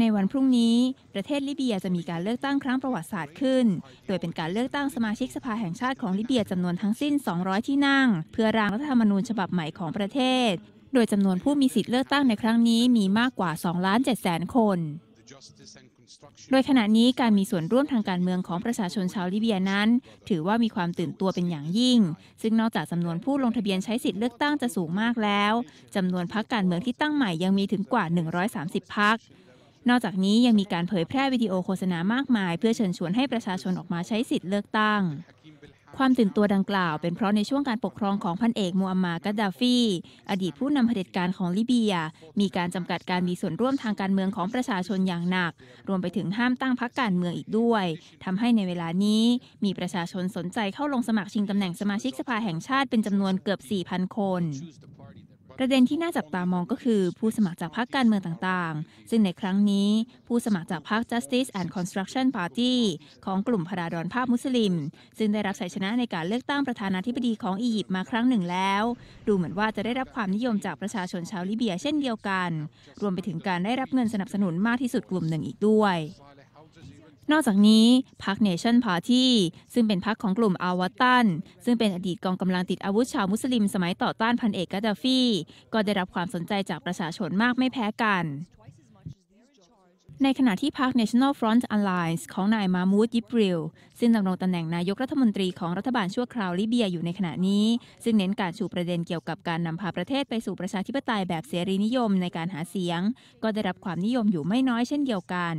ในวันพรุ่งนี้ประเทศลิเบียจะมีการเลือกตั้งครั้งประวัติศาสตร์ขึ้น โดยเป็นการเลือกตั้งสมาชิกสภาแห่งชาติของลิเบียจำนวนทั้งสิ้น 200 ที่นั่ง เพื่อร่างรัฐธรรมนูญฉบับใหม่ของประเทศ โดยจำนวนผู้มีสิทธิเลือกตั้งในครั้งนี้มีมากกว่า2ล้าน7แสนคนโดยขณะนี้การมีส่วนร่วมทางการเมืองของประชาชนชาวลิเบียนั้น ถือว่ามีความตื่นตัวเป็นอย่างยิ่ง ซึ่งนอกจากจำนวนผู้ลงทะเบียนใช้สิทธิ์เลือกตั้งจะสูงมากแล้วจำนวนพักการเมืองที่ตั้งใหม่ยังมีถึงกว่า 130 พัก นอกจากนี้ยังมีการเผยแพร่วิดีโอโฆษณามากมายเพื่อเชิญชวนให้ประชาชนออกมาใช้สิทธิ์เลือกตั้งความตื่นตัวดังกล่าว เป็นเพราะในช่วงการปกครองของพันเอกมูอัมมากัดดาฟี อดีตผู้นำเผด็จการของลิเบีย มีการจำกัดการมีส่วนร่วมทางการเมืองของประชาชนอย่างหนัก รวมไปถึงห้ามตั้งพรรคการเมืองอีกด้วย ทำให้ในเวลานี้มีประชาชนสนใจเข้าลงสมัครชิงตำแหน่งสมาชิกสภาแห่งชาติเป็นจำนวนเกือบ 4,000 คนประเด็นที่น่าจับตามองก็คือ ผู้สมัครจากพรรคการเมืองต่างๆ ซึ่งในครั้งนี้ผู้สมัครจากพรรค Justice and Construction Party ของกลุ่มพราดอนภาพมุสลิม ซึ่งได้รับชัยชนะในการเลือกตั้งประธานาธิบดีของอียิปต์มาครั้งหนึ่งแล้ว ดูเหมือนว่าจะได้รับความนิยมจากประชาชนชาวลิเบียเช่นเดียวกัน รวมไปถึงการได้รับเงินสนับสนุนมากที่สุดกลุ่มหนึ่งอีกด้วยนอกจากนี้พรรคเนชั่นพาร์ตี้ซึ่งเป็นพรรคของกลุ่มอาวัตันซึ่งเป็นอดีตกองกำลังติดอาวุธชาวมุสลิมสมัยต่อต้านพันเอกกาดาฟีก็ได้รับความสนใจจากประชาชนมากไม่แพ้กัน ในขณะที่พรรค National Front Alliance ของนายมามูดยิบริลซึ่งดำรงตำแหน่งนายกรัฐมนตรีของรัฐบาลชั่วคราวลิเบียอยู่ในขณะนี้ ซึ่งเน้นการชูประเด็นเกี่ยวกับการนำพาประเทศไปสู่ประชาธิปไตยแบบเสรีนิยมในการหาเสียง ก็ได้รับความนิยมอยู่ไม่น้อยเช่นเดียวกัน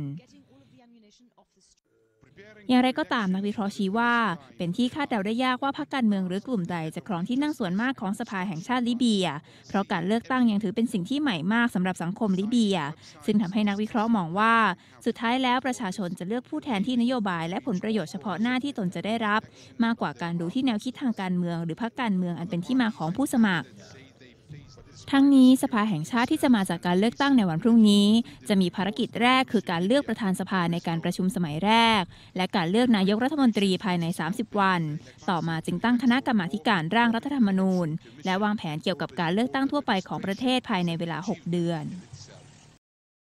อย่างไรก็ตามนักวิเคราะห์ชี้ว่า เป็นที่คาดเดาได้ยากว่าพรรคการเมือง หรือกลุ่มใดจะครองที่นั่งส่วนมากของสภาแห่งชาติลิเบีย เพราะการเลือกตั้งยังถือเป็นสิ่งที่ใหม่มากสำหรับสังคมลิเบีย ซึ่งทำให้นักวิเคราะห์มองว่า สุดท้ายแล้วประชาชนจะเลือกผู้แทนที่นโยบาย และผลประโยชน์เฉพาะหน้าที่ตนจะได้รับ มากกว่าการดูที่แนวคิดทางการเมืองหรือพรรคการเมืองอันเป็นที่มาของผู้สมัครทั้งนี้ สภาแห่งชาติที่จะมาจากการเลือกตั้งในวันพรุ่งนี้ จะมีภารกิจแรกคือการเลือกประธานสภาในการประชุมสมัยแรก และการเลือกนายกรัฐมนตรีภายใน 30 วัน ต่อมาจึงตั้งคณะกรรมาการร่างรัฐธรรมนูญและวางแผนเกี่ยวกับการเลือกตั้งทั่วไปของประเทศภายในเวลา 6 เดือน